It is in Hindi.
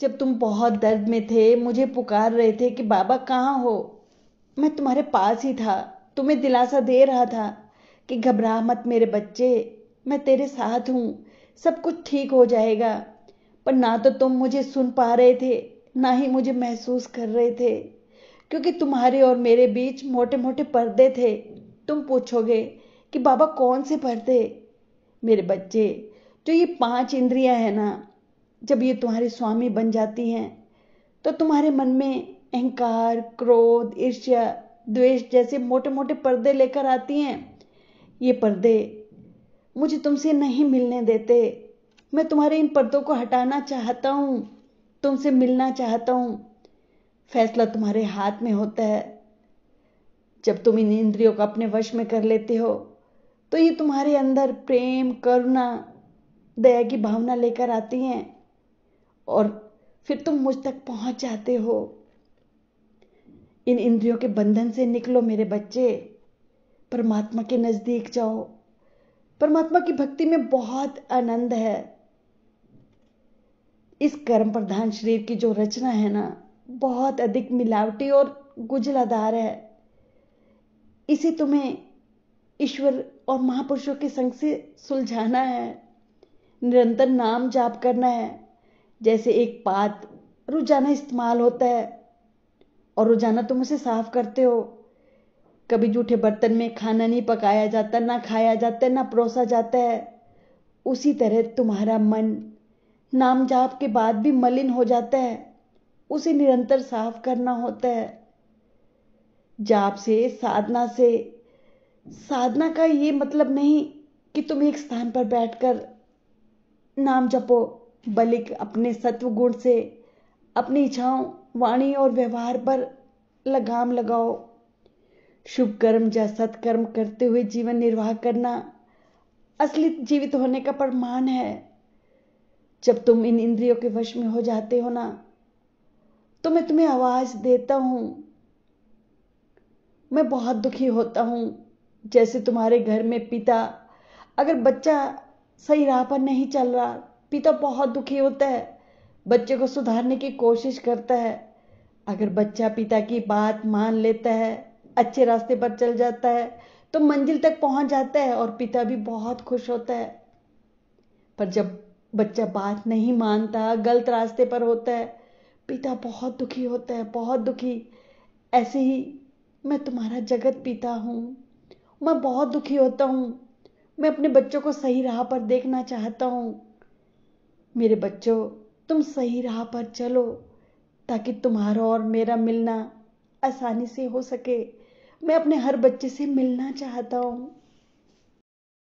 जब तुम बहुत दर्द में थे मुझे पुकार रहे थे कि बाबा कहाँ हो मैं तुम्हारे पास ही था तुम्हें दिलासा दे रहा था कि घबरा मत मेरे बच्चे मैं तेरे साथ हूँ सब कुछ ठीक हो जाएगा पर ना तो तुम मुझे सुन पा रहे थे ना ही मुझे महसूस कर रहे थे क्योंकि तुम्हारे और मेरे बीच मोटे मोटे पर्दे थे तुम पूछोगे कि बाबा कौन से पर्दे मेरे बच्चे जो ये पांच इंद्रियां हैं ना जब ये तुम्हारे स्वामी बन जाती हैं तो तुम्हारे मन में अहंकार क्रोध ईर्ष्या द्वेष जैसे मोटे मोटे पर्दे लेकर आती हैं ये पर्दे मुझे तुमसे नहीं मिलने देते मैं तुम्हारे इन पर्दों को हटाना चाहता हूँ तुमसे मिलना चाहता हूँ फैसला तुम्हारे हाथ में होता है जब तुम इन इंद्रियों को अपने वश में कर लेते हो तो ये तुम्हारे अंदर प्रेम करुणा दया की भावना लेकर आती हैं और फिर तुम मुझ तक पहुंच जाते हो इन इंद्रियों के बंधन से निकलो मेरे बच्चे परमात्मा के नजदीक जाओ परमात्मा की भक्ति में बहुत आनंद है इस कर्म प्रधान शरीर की जो रचना है ना बहुत अधिक मिलावटी और गुजलादार है इसे तुम्हें ईश्वर और महापुरुषों के संग से सुलझाना है निरंतर नाम जाप करना है जैसे एक पात रोजाना इस्तेमाल होता है और रोजाना तुम उसे साफ करते हो कभी जूठे बर्तन में खाना नहीं पकाया जाता ना खाया जाता ना परोसा जाता है उसी तरह तुम्हारा मन नाम जाप के बाद भी मलिन हो जाता है उसे निरंतर साफ करना होता है जाप से साधना से साधना का ये मतलब नहीं कि तुम एक स्थान पर बैठकर नाम जपो बल्कि अपने सत्व गुण से अपनी इच्छाओं वाणी और व्यवहार पर लगाम लगाओ शुभ कर्म या सत्कर्म करते हुए जीवन निर्वाह करना असली जीवित होने का प्रमाण है जब तुम इन इंद्रियों के वश में हो जाते हो ना तो मैं तुम्हें आवाज देता हूं मैं बहुत दुखी होता हूं जैसे तुम्हारे घर में पिता अगर बच्चा सही राह पर नहीं चल रहा पिता बहुत दुखी होता है बच्चे को सुधारने की कोशिश करता है अगर बच्चा पिता की बात मान लेता है अच्छे रास्ते पर चल जाता है तो मंजिल तक पहुंच जाता है और पिता भी बहुत खुश होता है पर जब बच्चा बात नहीं मानता गलत रास्ते पर होता है पिता बहुत दुखी होता है बहुत दुखी ऐसे ही मैं तुम्हारा जगत पिता हूँ मैं बहुत दुखी होता हूँ मैं अपने बच्चों को सही राह पर देखना चाहता हूँ मेरे बच्चों तुम सही राह पर चलो ताकि तुम्हारा और मेरा मिलना आसानी से हो सके मैं अपने हर बच्चे से मिलना चाहता हूँ